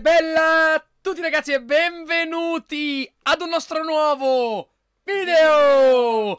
bella a tutti ragazzi e benvenuti ad un nostro nuovo video!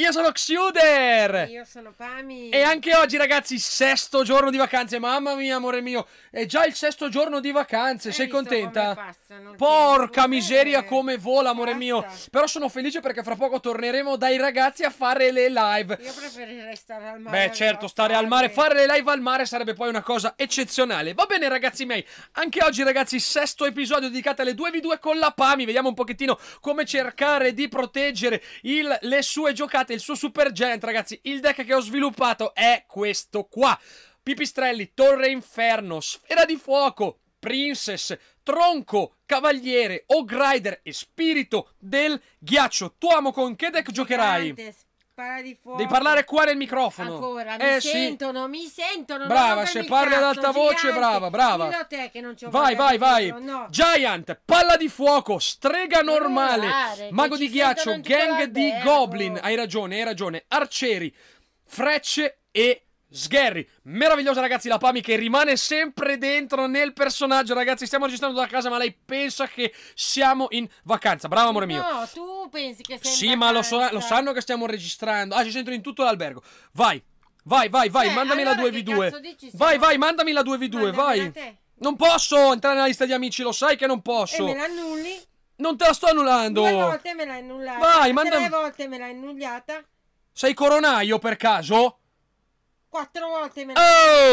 Io sono Xuder! Io sono Pami! E anche oggi ragazzi, sesto giorno di vacanze, mamma mia amore mio! È già il sesto giorno di vacanze, Hai eh, sei contenta? Passano, Porca miseria come vola amore passa. mio! Però sono felice perché fra poco torneremo dai ragazzi a fare le live! Io preferirei stare al mare! Beh certo, stare al mare, fare le live al mare sarebbe poi una cosa eccezionale! Va bene ragazzi miei, anche oggi ragazzi, sesto episodio dedicato alle 2v2 con la Pami, vediamo un pochettino come cercare di proteggere il, le sue giocate trovate il suo super Giant, ragazzi. Il deck che ho sviluppato è questo qua. Pipistrelli, Torre Inferno, Sfera di Fuoco, Princess, Tronco, Cavaliere, Ogrider e Spirito del Ghiaccio. Tu amo con che deck giocherai? Grande, Parla di fuoco. Devi parlare qua nel microfono. Ancora, mi eh, sentono, sì. mi sentono. Brava, se parli cazzo, ad alta voce, brava, brava. Dillo te che non ci ho Vai, vai, vai. No. Giant, palla di fuoco, strega normale, volare, mago di ghiaccio, gang di goblin. Hai ragione, hai ragione. Arcieri, frecce e Sgherri, meravigliosa ragazzi, la Pami che rimane sempre dentro nel personaggio, ragazzi, stiamo registrando da casa ma lei pensa che siamo in vacanza, bravo amore mio No, tu pensi che sei Sì, ma lo, so, lo, sanno che stiamo registrando, ah ci sentono in tutto l'albergo, vai, vai, vai, vai, eh, mandami allora la 2v2 dici, Vai, vai, mandami la 2v2, mandami vai Non posso entrare nella lista di amici, lo sai che non posso E eh, me l'annulli Non te la sto annullando Due volte me l'hai annullata Vai, mandami Tre volte me l'hai annullata Sei coronaio per caso? Quattro volte me la...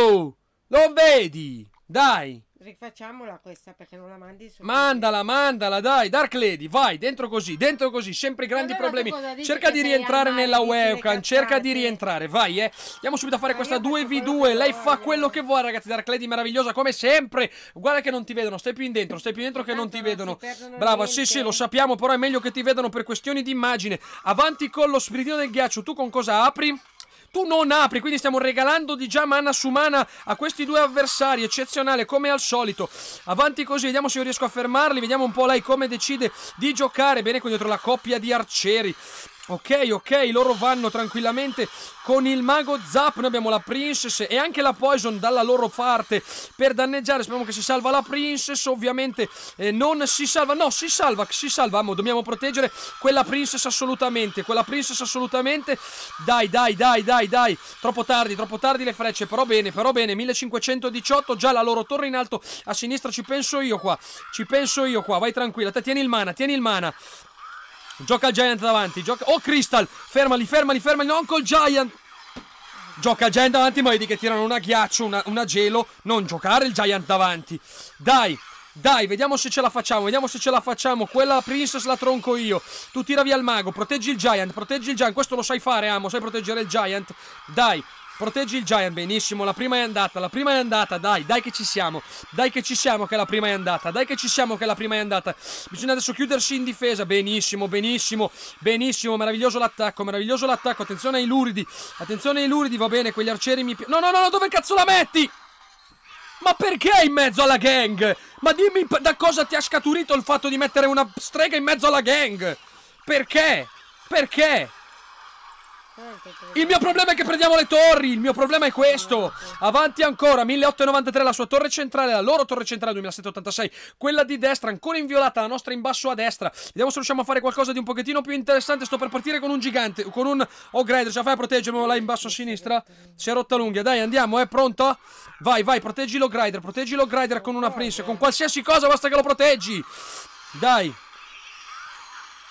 Oh! Lo vedi! Dai! Rifacciamola questa perché non la mandi su. Mandala, mandala, dai, Dark Lady, vai, dentro così, dentro così, sempre grandi allora problemi. Cerca di rientrare nella webcam, cerca di rientrare, vai, eh. Andiamo subito a fare Ma questa 2v2, lei fa quello che vuole, ragazzi, Dark Lady meravigliosa come sempre. Guarda che non ti vedono, stai più in dentro, stai più in dentro che non ti vedono. Brava, sì, sì, lo sappiamo, però è meglio che ti vedano per questioni di immagine. Avanti con lo spiritino del ghiaccio, tu con cosa apri? tu non apri, quindi stiamo regalando di già mana su mana a questi due avversari, eccezionale come al solito. Avanti così, vediamo se io riesco a fermarli, vediamo un po' lei come decide di giocare, bene qui dietro la coppia di arcieri. Ok, ok, loro vanno tranquillamente con il mago Zap. Noi abbiamo la Princess e anche la Poison dalla loro parte per danneggiare. Speriamo che si salva la Princess. Ovviamente eh, non si salva. No, si salva, si salva. Amo, dobbiamo proteggere quella Princess assolutamente. Quella Princess assolutamente. Dai, dai, dai, dai, dai. Troppo tardi, troppo tardi le frecce. Però bene, però bene. 1518, già la loro torre in alto. A sinistra ci penso io qua. Ci penso io qua. Vai tranquilla. Te tieni il mana, tieni il mana. Gioca il Giant davanti. Gioca... Oh, Crystal. Fermali, fermali, fermali. Non col Giant. Gioca il Giant davanti, ma vedi che tirano una ghiaccio, una, una gelo. Non giocare il Giant davanti. Dai. Dai, vediamo se ce la facciamo, vediamo se ce la facciamo. Quella Princess la tronco io. Tu tira via il mago, proteggi il Giant, proteggi il Giant. Questo lo sai fare, amo, sai proteggere il Giant. Dai, Proteggi il Giant, benissimo. La prima è andata, la prima è andata. Dai, dai che ci siamo. Dai che ci siamo che la prima è andata. Dai che ci siamo che la prima è andata. Bisogna adesso chiudersi in difesa. Benissimo, benissimo, benissimo. Meraviglioso l'attacco, meraviglioso l'attacco. Attenzione ai luridi. Attenzione ai luridi, va bene. Quegli arcieri mi... No, no, no, no, dove cazzo la metti? Ma perché in mezzo alla gang? Ma dimmi da cosa ti ha scaturito il fatto di mettere una strega in mezzo alla gang? Perché? Perché? Certo, certo. Il mio problema è che prendiamo le torri. Il mio problema è questo. Avanti ancora. 1893 la sua torre centrale, la loro torre centrale 2786. Quella di destra ancora inviolata, la nostra in basso a destra. Vediamo se riusciamo a fare qualcosa di un pochettino più interessante. sto per partire con un gigante, con un Oh Ogredo. Ce la fai a proteggermi là in basso a sinistra? Si è rotta l'unghia. Dai, andiamo, eh? pronto? Vai, vai, proteggi Grider proteggi Grider con una Prince, con qualsiasi cosa basta che lo proteggi. Dai.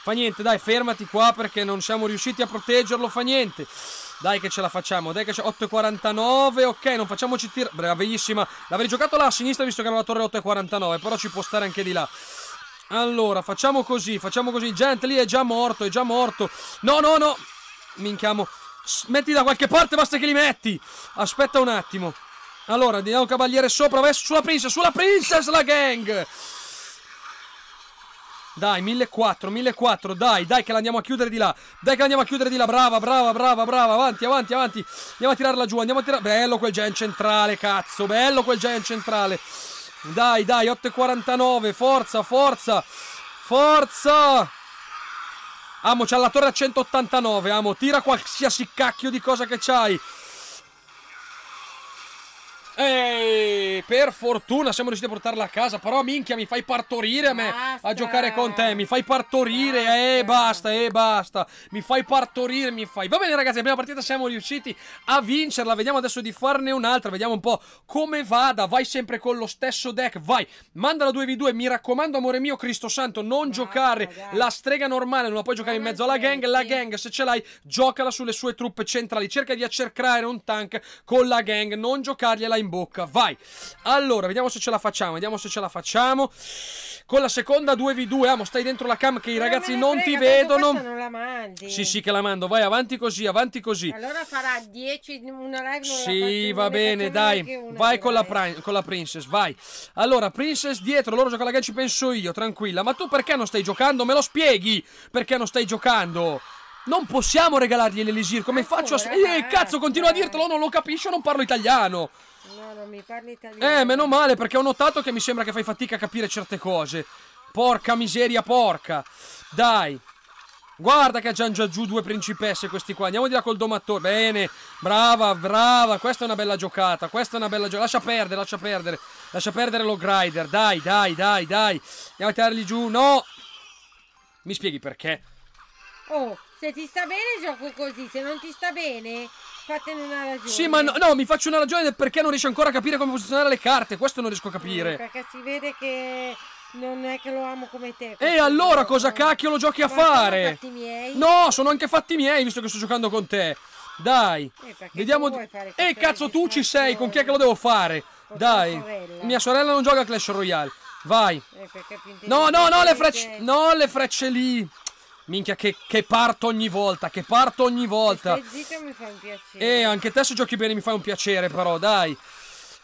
Fa niente, dai, fermati qua perché non siamo riusciti a proteggerlo, fa niente. Dai che ce la facciamo, dai che c'è 8,49, ok, non facciamoci tir... Bravissima, l'avrei giocato là a sinistra visto che hanno la torre 8,49, però ci può stare anche di là. Allora, facciamo così, facciamo così. Gent lì è già morto, è già morto. No, no, no. Minchiamo. Metti da qualche parte, basta che li metti. Aspetta un attimo. Allora, diamo un cavaliere sopra, vai sulla princess, sulla princess la gang. Dai, 1400, 1400, dai, dai che la andiamo a chiudere di là. Dai che la andiamo a chiudere di là. Brava, brava, brava, brava. Avanti, avanti, avanti. Andiamo a tirarla giù, andiamo a tirare. Bello quel giant centrale, cazzo. Bello quel giant centrale. Dai, dai, 8,49. Forza, forza. Forza. Amo, c'ha la torre a 189, Amo. Tira qualsiasi cacchio di cosa che c'hai. Ehi per fortuna siamo riusciti a portarla a casa. Però minchia, mi fai partorire a me basta. a giocare con te. Mi fai partorire. Basta. E eh, basta, e eh, basta. Mi fai partorire, mi fai. Va bene, ragazzi, la prima partita siamo riusciti a vincerla. Vediamo adesso di farne un'altra. Vediamo un po' come vada. Vai sempre con lo stesso deck. Vai, mandala 2v2. Mi raccomando, amore mio, Cristo Santo, non basta, giocare ragazzi. la strega normale. Non la puoi giocare in mezzo alla gang. La gang, se ce l'hai, giocala sulle sue truppe centrali. Cerca di accercare un tank con la gang. Non giocargliela in bocca. Vai. Allora, vediamo se ce la facciamo, vediamo se ce la facciamo. Con la seconda 2v2, Amo, stai dentro la cam che i ragazzi non, frega, ti vedono. non la mandi. Sì, sì che la mando, vai avanti così, avanti così. Allora farà 10, una live Sì, va bene, dai. Una, vai con la, con la, Princess, vai. Allora, Princess dietro, loro giocano la game, ci penso io, tranquilla. Ma tu perché non stai giocando? Me lo spieghi perché non stai giocando? Non possiamo regalargli l'elisir, come Ancora, faccio a... Eh, cazzo, continua a dirtelo, non lo capisco, non parlo italiano. No, non mi parli italiano. Eh, meno male, perché ho notato che mi sembra che fai fatica a capire certe cose. Porca miseria, porca. Dai. Guarda che aggiunge già giù due principesse questi qua. Andiamo di là col domatore. Bene, brava, brava. Questa è una bella giocata. Questa è una bella giocata. Lascia perdere, lascia perdere. Lascia perdere lo grider. Dai, dai, dai, dai. Andiamo a tirarli giù. No. Mi spieghi perché? Oh, se ti sta bene gioco così. Se non ti sta bene, Fatemi una ragione. Sì, ma no, no, mi faccio una ragione del perché non riesci ancora a capire come posizionare le carte. Questo non riesco a capire. Mm, perché si vede che non è che lo amo come te. E allora cosa cacchio lo giochi a fare? Sono fatti miei. No, sono anche fatti miei, visto che sto giocando con te. Dai, eh, vediamo. E eh, cazzo, tu ci sei, con chi è che lo devo fare? Con Dai, sorella. mia sorella non gioca a Clash Royale. Vai. Eh, no, no, no, le frecce. No, le frecce lì. Minchia, che, che, parto ogni volta, che parto ogni volta. Che zitto mi fa un piacere. E eh, anche te se giochi bene mi fai un piacere, però, dai.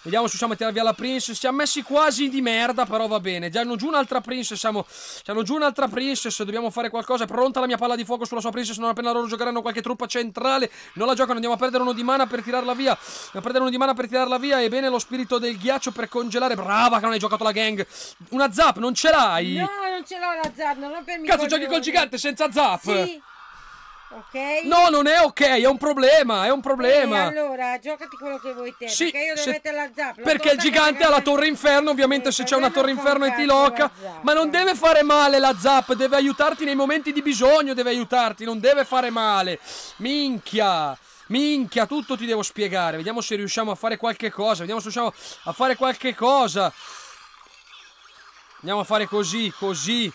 Vediamo se riusciamo a tirare via la princess. Siamo messi quasi di merda, però va bene. Già hanno giù un'altra princess. Siamo... Hanno giù un'altra princess. Dobbiamo fare qualcosa. È pronta la mia palla di fuoco sulla sua princess. Non appena loro giocheranno qualche truppa centrale. Non la giocano. Andiamo a perdere uno di mana per tirarla via. Andiamo a perdere uno di mana per tirarla via. E bene lo spirito del ghiaccio per congelare. Brava che non hai giocato la gang. Una zap, non ce l'hai. No! non ce l'ho la zap, non rompermi Cazzo, giochi col gigante senza zap! Sì. Ok? No, non è ok, è un problema, è un problema. Quindi, allora, giocati quello che vuoi te, sì, perché io devo se... mettere la zap. La perché il gigante ha la torre inferno, ovviamente se c'è una torre inferno e ti loca. Ma non deve fare male la zap, deve aiutarti nei momenti di bisogno, deve aiutarti, non deve fare male. Minchia! Minchia, tutto ti devo spiegare. Vediamo se riusciamo a fare qualche cosa. Vediamo se riusciamo a fare qualche cosa. Andiamo a fare così, così,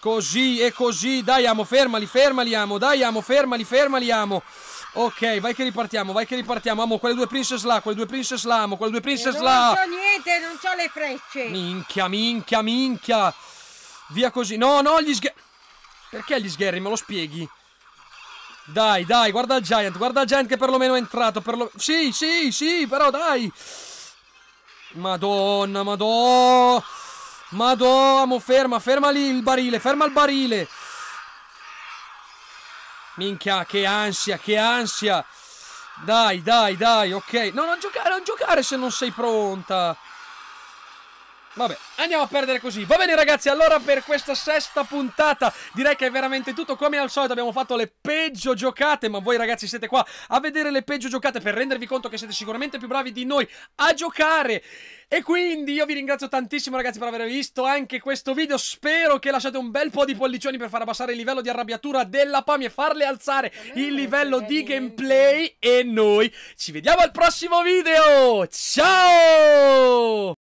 così e così. Dai, Amo, fermali, fermali, Amo. Dai, Amo, fermali, fermali, Amo. Ok, vai che ripartiamo, vai che ripartiamo. Amo, quelle due princess là, quelle due princess là, Amo, quelle due princess non là. Non so niente, non ho le frecce. Minchia, minchia, minchia. Via così. No, no, gli sgherri. Perché gli sgherri? Me lo spieghi. Dai, dai, guarda il Giant, guarda il Giant che perlomeno è entrato. Perlo... Sì, sì, sì, però dai. Madonna, madonna. Madonna, ferma, ferma lì il barile, ferma il barile. Minchia, che ansia, che ansia. Dai, dai, dai, ok. No, non giocare, non giocare se non sei pronta. Vabbè, andiamo a perdere così. Va bene ragazzi, allora per questa sesta puntata direi che è veramente tutto. Come al solito abbiamo fatto le peggio giocate, ma voi ragazzi siete qua a vedere le peggio giocate per rendervi conto che siete sicuramente più bravi di noi a giocare. E quindi io vi ringrazio tantissimo ragazzi per aver visto anche questo video. Spero che lasciate un bel po' di pollicioni per far abbassare il livello di arrabbiatura della PAMI e farle alzare il livello di gameplay. E noi ci vediamo al prossimo video. Ciao!